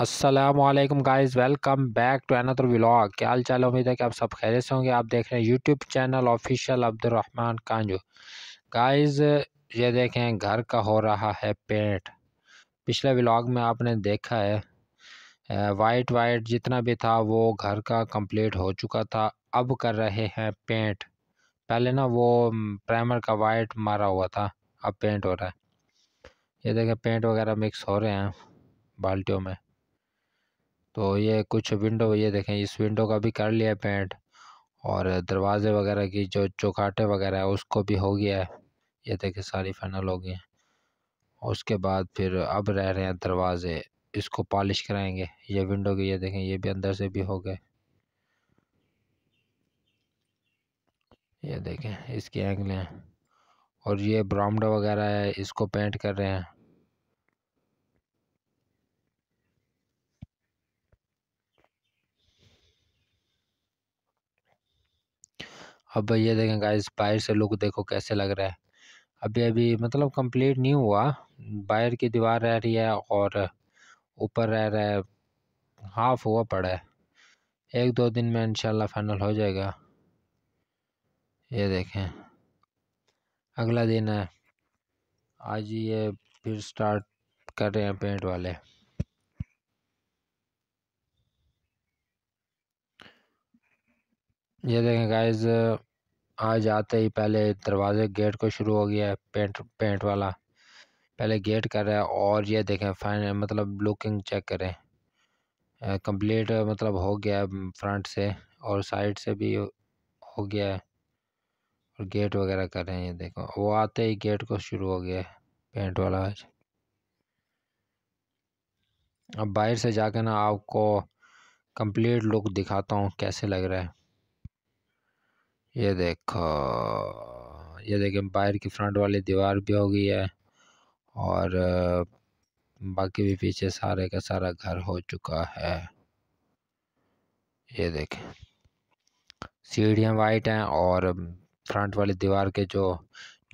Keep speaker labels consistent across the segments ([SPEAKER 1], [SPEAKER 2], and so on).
[SPEAKER 1] Aslam guys welcome back to another vlog क्या हाल चाल उम्मीद है कि आप सब खैर से होंगे आप देख रहे हैं यूट्यूब चैनल ऑफिशियल अब्दुलरहमान कांजू गाइज ये देखें घर का हो रहा है पेंट पिछले व्लाग में आपने देखा है वाइट वाइट जितना भी था वो घर का कंप्लीट हो चुका था अब कर रहे हैं पेंट पहले ना वो प्राइमर का वाइट मारा हुआ था अब पेंट हो रहा है ये देखें पेंट वगैरह मिक्स हो रहे हैं बाल्टियों में तो ये कुछ विंडो ये देखें इस विंडो का भी कर लिया पेंट और दरवाज़े वगैरह की जो चौखाटे वगैरह है उसको भी हो गया है ये देखें सारी फाइनल हो गई है उसके बाद फिर अब रह रहे हैं दरवाज़े इसको पॉलिश कराएंगे ये विंडो की ये देखें ये भी अंदर से भी हो गए ये देखें इसकी एंगलें और ये ब्रामडा वगैरह है इसको पेंट कर रहे हैं अब भैया देखें गाइस बाहर से लुक देखो कैसे लग रहा है अभी अभी मतलब कंप्लीट नहीं हुआ बाहर की दीवार रह रही है और ऊपर रह रहा है हाफ हुआ पड़ा है एक दो दिन में इंशाल्लाह फाइनल हो जाएगा ये देखें अगला दिन है आज ये फिर स्टार्ट कर रहे हैं पेंट वाले ये देखें गाइज आज आते ही पहले दरवाजे गेट को शुरू हो गया है पेंट पेंट वाला पहले गेट कर रहा है और ये देखें फाइन मतलब लुकिंग चेक करें कंप्लीट मतलब हो गया है फ्रंट से और साइड से भी हो गया है और गेट वगैरह कर रहे हैं ये देखो वो आते ही गेट को शुरू हो गया है पेंट वाला आज अब बाहर से जाकर ना आपको कंप्लीट लुक दिखाता हूँ कैसे लग रहा है ये देखो ये देखिए एम्पायर की फ्रंट वाली दीवार भी हो गई है और बाकी भी पीछे सारे का सारा घर हो चुका है ये देखें सीढ़ियाँ वाइट हैं और फ्रंट वाली दीवार के जो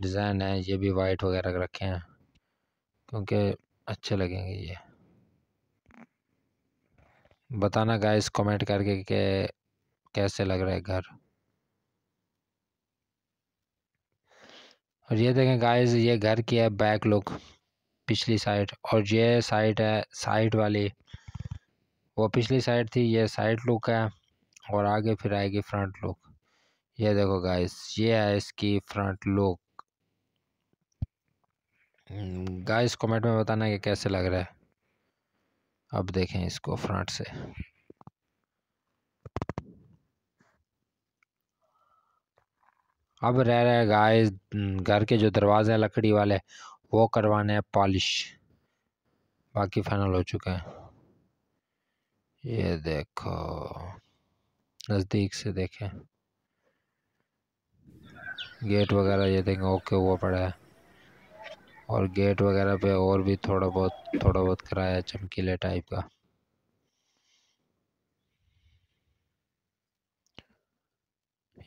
[SPEAKER 1] डिज़ाइन हैं ये भी वाइट वगैरह रखे हैं क्योंकि अच्छे लगेंगे ये बताना गाइस कमेंट करके के कैसे लग रहा है घर और ये देखें गाइस ये घर की है बैक लुक पिछली साइड और ये साइड है साइड वाली वो पिछली साइड थी ये साइड लुक है और आगे फिर आएगी फ्रंट लुक ये देखो गाइस ये है इसकी फ्रंट लुक गाइस कमेंट में बताना कि कैसे लग रहा है अब देखें इसको फ्रंट से अब रह रहे गाय घर के जो दरवाज़े हैं लकड़ी वाले वो करवाने हैं पॉलिश बाकी फाइनल हो चुके हैं ये देखो नज़दीक से देखें गेट वगैरह ये देखें ओके हुआ पड़ा है और गेट वगैरह पे और भी थोड़ा बहुत थोड़ा बहुत कराया है चमकीले टाइप का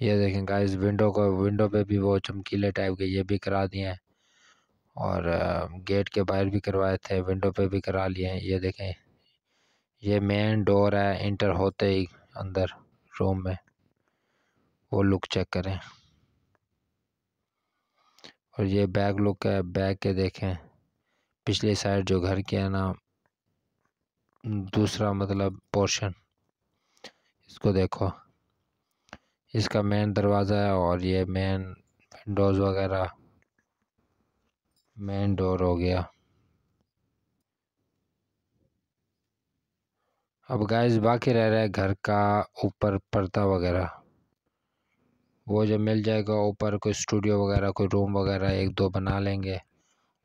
[SPEAKER 1] ये देखें गाइस विंडो को विंडो पे भी वो चमकीले टाइप के ये भी करा दिए हैं और गेट के बाहर भी करवाए थे विंडो पे भी करा लिए हैं ये देखें ये मेन डोर है इंटर होते ही अंदर रूम में वो लुक चेक करें और ये बैक लुक है बैक के देखें पिछली साइड जो घर के है ना दूसरा मतलब पोर्शन इसको देखो इसका मेन दरवाज़ा है और ये मेन विंडोज़ वगैरह मेन डोर हो गया अब गैस बाकी रह रहा है घर का ऊपर पर्दा वगैरह वो जब मिल जाएगा ऊपर कोई स्टूडियो वगैरह कोई रूम वगैरह एक दो बना लेंगे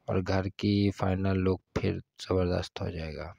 [SPEAKER 1] और घर की फ़ाइनल लुक फिर ज़बरदस्त हो जाएगा